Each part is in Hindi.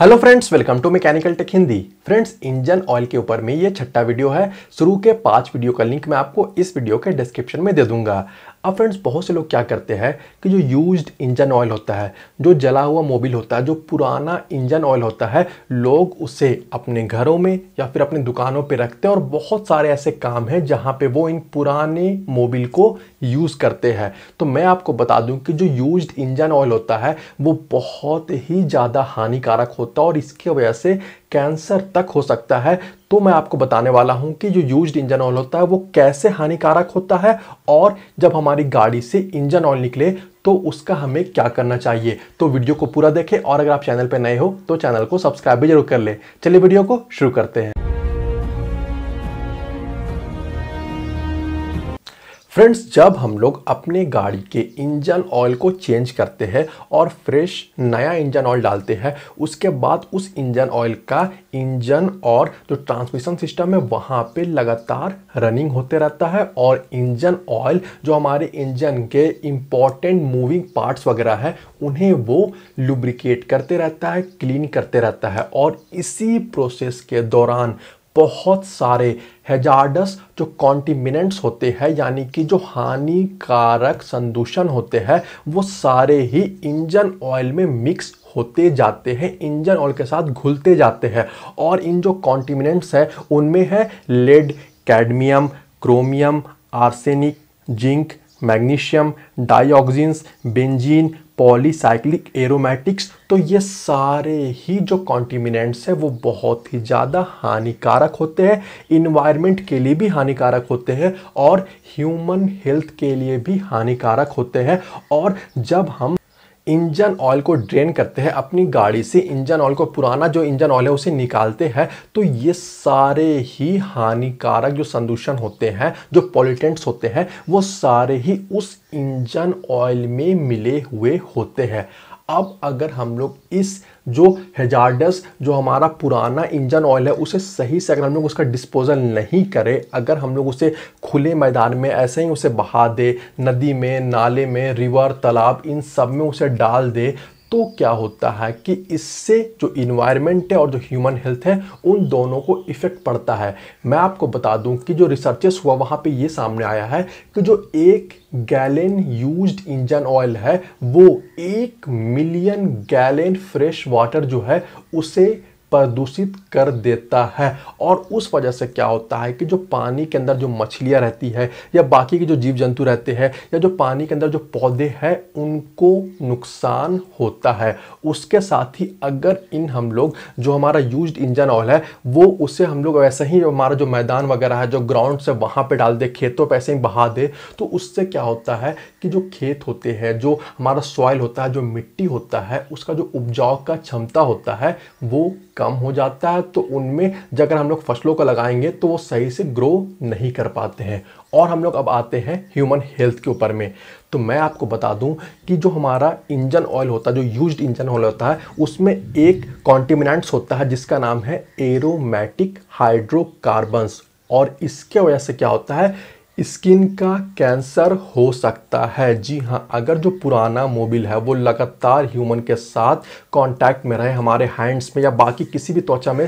hello friends welcome to mechanical tech Hindi friends engine oil के ऊपर में ये छठा वीडियो है शुरू के पांच वीडियो का लिंक मैं आपको इस वीडियो के डिस्क्रिप्शन में दे दूंगा अब फ्रेंड्स बहुत से लोग क्या करते हैं कि जो यूज्ड इंजन ऑयल होता है जो जला हुआ मोबिल होता है जो पुराना इंजन ऑयल होता है लोग उसे अपने घरों में या फिर अपनी दुकानों पर रखते हैं और बहुत सारे ऐसे काम हैं जहाँ पर वो इन पुराने मोबिल को यूज़ करते हैं तो मैं आपको बता दूँ कि जो यूज इंजन ऑयल होता है वो बहुत ही ज़्यादा हानिकारक होता है और इसकी वजह से कैंसर तक हो सकता है तो मैं आपको बताने वाला हूं कि जो यूज्ड इंजन ऑयल होता है वो कैसे हानिकारक होता है और जब हमारी गाड़ी से इंजन ऑयल निकले तो उसका हमें क्या करना चाहिए तो वीडियो को पूरा देखें और अगर आप चैनल पर नए हो तो चैनल को सब्सक्राइब भी जरूर कर लें चलिए वीडियो को शुरू करते हैं फ्रेंड्स जब हम लोग अपने गाड़ी के इंजन ऑयल को चेंज करते हैं और फ्रेश नया इंजन ऑयल डालते हैं उसके बाद उस इंजन ऑयल का इंजन और जो ट्रांसमिशन सिस्टम है वहाँ पे लगातार रनिंग होते रहता है और इंजन ऑयल जो हमारे इंजन के इम्पॉर्टेंट मूविंग पार्ट्स वगैरह है उन्हें वो लुब्रिकेट करते रहता है क्लीन करते रहता है और इसी प्रोसेस के दौरान बहुत सारे हेजार्डस जो कॉन्टिमिनेंट्स होते हैं यानी कि जो हानिकारक संदूषण होते हैं वो सारे ही इंजन ऑयल में मिक्स होते जाते हैं इंजन ऑयल के साथ घुलते जाते हैं और इन जो कॉन्टिमिनेंट्स हैं उनमें है lead cadmium chromium arsenic zinc magnesium dioxins benzene polycyclic aromatics तो ये सारे ही जो कॉन्टीमिनेंट्स हैं वो बहुत ही ज़्यादा हानिकारक होते हैं इन्वायरमेंट के लिए भी हानिकारक होते हैं और ह्यूमन हेल्थ के लिए भी हानिकारक होते हैं और जब हम इंजन ऑयल को ड्रेन करते हैं अपनी गाड़ी से इंजन ऑयल को पुराना जो इंजन ऑयल है उसे निकालते हैं तो ये सारे ही हानिकारक जो संदूषण होते हैं जो पॉलिटेंट्स होते हैं वो सारे ही उस इंजन ऑयल में मिले हुए होते हैं अब अगर हम लोग इस जो हेजार्डस जो हमारा पुराना इंजन ऑयल है उसे सही से अगर हम लोग उसका डिस्पोजल नहीं करें अगर हम लोग उसे खुले मैदान में ऐसे ही उसे बहा दे नदी में नाले में रिवर तालाब इन सब में उसे डाल दे तो क्या होता है कि इससे जो इन्वायरमेंट है और जो ह्यूमन हेल्थ है उन दोनों को इफ़ेक्ट पड़ता है मैं आपको बता दूं कि जो रिसर्चेस हुआ वहाँ पे ये सामने आया है कि जो एक गैलन यूज्ड इंजन ऑयल है वो एक मिलियन गैलन फ्रेश वाटर जो है उसे प्रदूषित कर देता है और उस वजह से क्या होता है कि जो पानी के अंदर जो मछलियाँ रहती है या बाकी के जो जीव जंतु रहते हैं या जो पानी के अंदर जो पौधे हैं उनको नुकसान होता है उसके साथ ही अगर इन हम लोग जो हमारा यूज इंजन ऑयल है वो उसे हम लोग वैसे ही हमारा जो मैदान वगैरह है जो ग्राउंड से वहाँ पर डाल दे खेतों पर ऐसे ही बहा दे तो उससे क्या होता है कि जो खेत होते हैं जो हमारा सॉइल होता है जो मिट्टी होता है उसका जो उपजाऊ का क्षमता होता है वो कम हो जाता है तो उनमें जब हम लोग फसलों को लगाएंगे तो वो सही से ग्रो नहीं कर पाते हैं और हम लोग अब आते हैं ह्यूमन हेल्थ के ऊपर में तो मैं आपको बता दूं कि जो हमारा इंजन ऑयल होता है जो यूज्ड इंजन ऑयल होता है उसमें एक कॉन्टिमिनेंट्स होता है जिसका नाम है एरोमेटिक हाइड्रोकार्बन्स और इसके वजह से क्या होता है स्किन का कैंसर हो सकता है जी हाँ अगर जो पुराना मोबिल है वो लगातार ह्यूमन के साथ कांटेक्ट में रहे हमारे हैंड्स में या बाकी किसी भी त्वचा में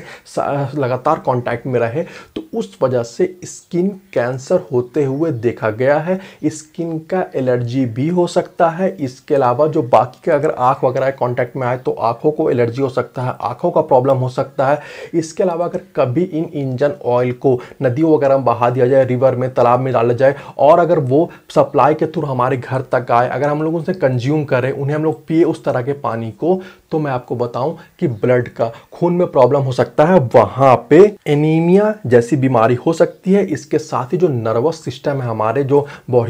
लगातार कांटेक्ट में रहे तो उस वजह से स्किन कैंसर होते हुए देखा गया है स्किन का एलर्जी भी हो सकता है इसके अलावा जो बाकी के अगर आँख वगैरह कॉन्टैक्ट में आए तो आँखों को एलर्जी हो सकता है आँखों का प्रॉब्लम हो सकता है इसके अलावा अगर कभी इन इंजन ऑयल को नदियों वगैरह में बहा दिया जाए रिवर में तालाब में डाला जाए और अगर वो सप्लाई के थ्रू हमारे घर तक आए अगर हम लोग उनसे कंज्यूम करें उन्हें हम लोग पिए उस तरह के पानी को तो मैं आपको बताऊं कि ब्लड का खून में प्रॉब्लम हो सकता है वहां पे एनीमिया जैसी बीमारी हो सकती है इसके साथ ही जो नर्वस सिस्टम है हमारे जो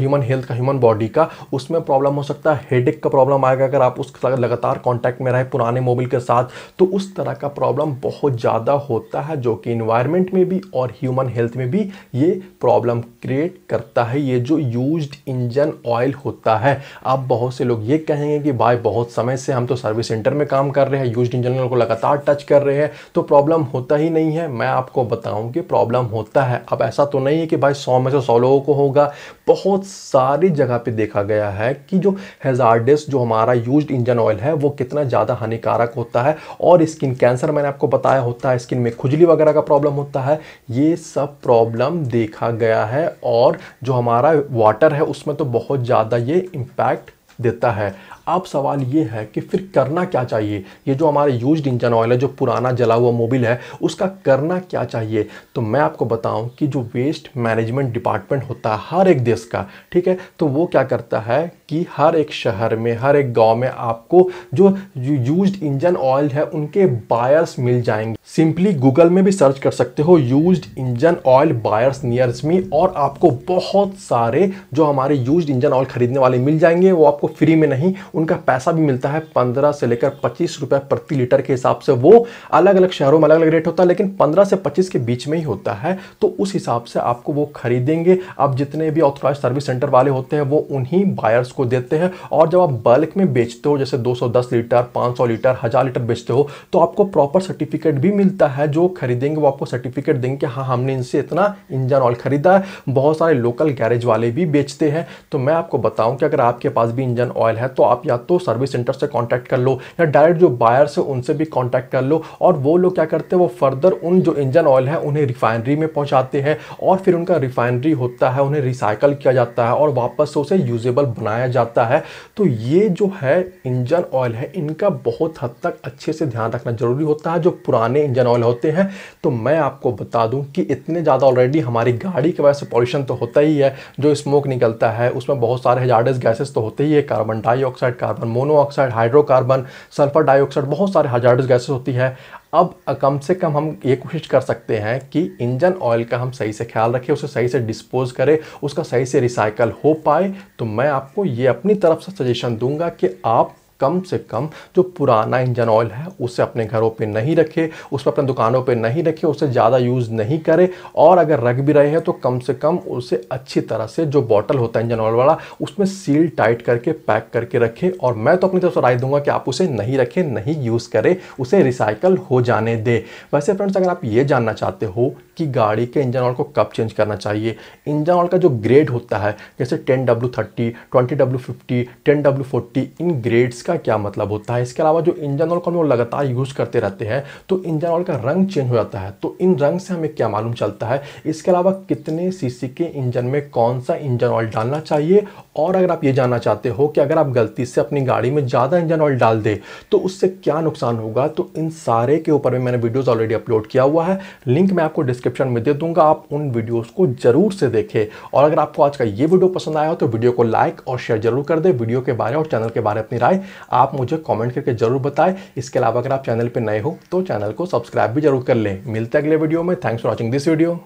ह्यूमन हेल्थ का ह्यूमन बॉडी का उसमें प्रॉब्लम हो सकता है हेडेक का प्रॉब्लम आएगा अगर आप उस लगातार कॉन्टैक्ट में रहे पुराने मोबाइल के साथ तो उस तरह का प्रॉब्लम बहुत ज़्यादा होता है जो कि इन्वायरमेंट में भी और ह्यूमन हेल्थ में भी ये प्रॉब्लम क्रिएट जनरेट करता है ये जो यूज्ड इंजन ऑयल होता है अब बहुत से लोग ये कहेंगे कि भाई बहुत समय से हम तो सर्विस सेंटर में काम कर रहे हैं यूज्ड इंजन ऑयल को लगातार टच कर रहे हैं तो प्रॉब्लम होता ही नहीं है मैं आपको बताऊं कि प्रॉब्लम होता है अब ऐसा तो नहीं है कि भाई सौ में से सौ लोगों को होगा बहुत सारी जगह पर देखा गया है कि जो हेजार्डिस जो हमारा यूज इंजन ऑयल है वो कितना ज़्यादा हानिकारक होता है और स्किन कैंसर मैंने आपको बताया होता है स्किन में खुजली वगैरह का प्रॉब्लम होता है ये सब प्रॉब्लम देखा गया है और और जो हमारा वाटर है उसमें तो बहुत ज़्यादा ये इम्पैक्ट देता है अब सवाल ये है कि फिर करना क्या चाहिए ये जो हमारे यूज इंजन ऑयल है जो पुराना जला हुआ मोबिल है उसका करना क्या चाहिए तो मैं आपको बताऊं कि जो वेस्ट मैनेजमेंट डिपार्टमेंट होता है हर एक देश का ठीक है तो वो क्या करता है कि हर एक शहर में हर एक गांव में आपको जो यूज इंजन ऑयल है उनके बायर्स मिल जाएंगे सिंपली गूगल में भी सर्च कर सकते हो use engine oil buyers near me और आपको बहुत सारे जो हमारे यूज इंजन ऑयल खरीदने वाले मिल जाएंगे वो आपको फ्री में नहीं उनका पैसा भी मिलता है पंद्रह से लेकर पच्चीस रुपये प्रति लीटर के हिसाब से वो अलग अलग शहरों में अलग अलग रेट होता है लेकिन पंद्रह से पच्चीस के बीच में ही होता है तो उस हिसाब से आपको वो खरीदेंगे आप जितने भी ऑथोराइज सर्विस सेंटर वाले होते हैं वो उन्हीं बायर्स को देते हैं और जब आप बल्क में बेचते हो जैसे 210 लीटर 500 लीटर हज़ार लीटर बेचते हो तो आपको प्रॉपर सर्टिफिकेट भी मिलता है जो खरीदेंगे वो आपको सर्टिफिकेट देंगे कि हाँ हमने इनसे इतना इंजन ऑयल खरीदा है बहुत सारे लोकल गैरेज वाले भी बेचते हैं तो मैं आपको बताऊँ कि अगर आपके पास भी इंजन ऑयल है तो आप या तो सर्विस सेंटर से कॉन्टैक्ट कर लो या डायरेक्ट जो बायर्स है उनसे भी कॉन्टैक्ट कर लो और वो लोग क्या करते हैं वो फर्दर उन जो इंजन ऑयल है उन्हें रिफाइनरी में पहुँचाते हैं और फिर उनका रिफाइनरी होता है उन्हें रिसाइकल किया जाता है और वापस से उसे यूजेबल बनाया जाता है तो ये जो है इंजन ऑयल है इनका बहुत हद तक अच्छे से ध्यान रखना जरूरी होता है जो पुराने इंजन ऑयल होते हैं तो मैं आपको बता दूं कि इतने ज़्यादा ऑलरेडी हमारी गाड़ी की वजह से पॉल्यूशन तो होता ही है जो स्मोक निकलता है उसमें बहुत सारे हजार्डस गैसेस तो होते ही है carbon dioxide dioxide carbon monoxide hydrocarbon sulphur dioxide बहुत सारे हजार गैसेस होती है अब कम से कम हम ये कोशिश कर सकते हैं कि इंजन ऑयल का हम सही से ख्याल रखें उसे सही से डिस्पोज करें उसका सही से रिसाइकल हो पाए तो मैं आपको ये अपनी तरफ से सजेशन दूंगा कि आप कम से कम जो पुराना इंजन ऑयल है उसे अपने घरों पे नहीं रखें उस पर अपने दुकानों पे नहीं रखें उसे ज़्यादा यूज़ नहीं करें और अगर रख भी रहे हैं तो कम से कम उसे अच्छी तरह से जो बॉटल होता है इंजन ऑयल वाला उसमें सील टाइट करके पैक करके रखें और मैं तो अपनी तरफ से राय दूंगा कि आप उसे नहीं रखें नहीं यूज़ करें उसे रिसाइकल हो जाने दें वैसे फ्रेंड्स अगर आप ये जानना चाहते हो कि गाड़ी के इंजन ऑयल को कब चेंज करना चाहिए इंजन ऑयल का जो ग्रेड होता है जैसे ten W thirty twenty W fifty ten W forty इन ग्रेड्स का इसका क्या मतलब होता है इसके अलावा जो इंजन ऑयल को हम लगातार यूज़ करते रहते हैं तो इंजन ऑयल का रंग चेंज हो जाता है तो इन रंग से हमें क्या मालूम चलता है इसके अलावा कितने सीसी के इंजन में कौन सा इंजन ऑयल डालना चाहिए और अगर आप ये जानना चाहते हो कि अगर आप गलती से अपनी गाड़ी में ज़्यादा इंजन ऑयल डाल दे तो उससे क्या नुकसान होगा तो इन सारे के ऊपर भी मैंने वीडियोज़ ऑलरेडी अपलोड किया हुआ है लिंक मैं आपको डिस्क्रिप्शन में दे दूंगा आप उन वीडियोज़ को ज़रूर से देखें और अगर आपको आज का ये वीडियो पसंद आया हो तो वीडियो को लाइक और शेयर जरूर कर दे वीडियो के बारे और चैनल के बारे अपनी राय आप मुझे कमेंट करके ज़रूर बताएं इसके अलावा अगर आप चैनल पर नए हो तो चैनल को सब्सक्राइब भी जरूर कर लें मिलते अगले वीडियो में thanks for watching this video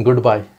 good bye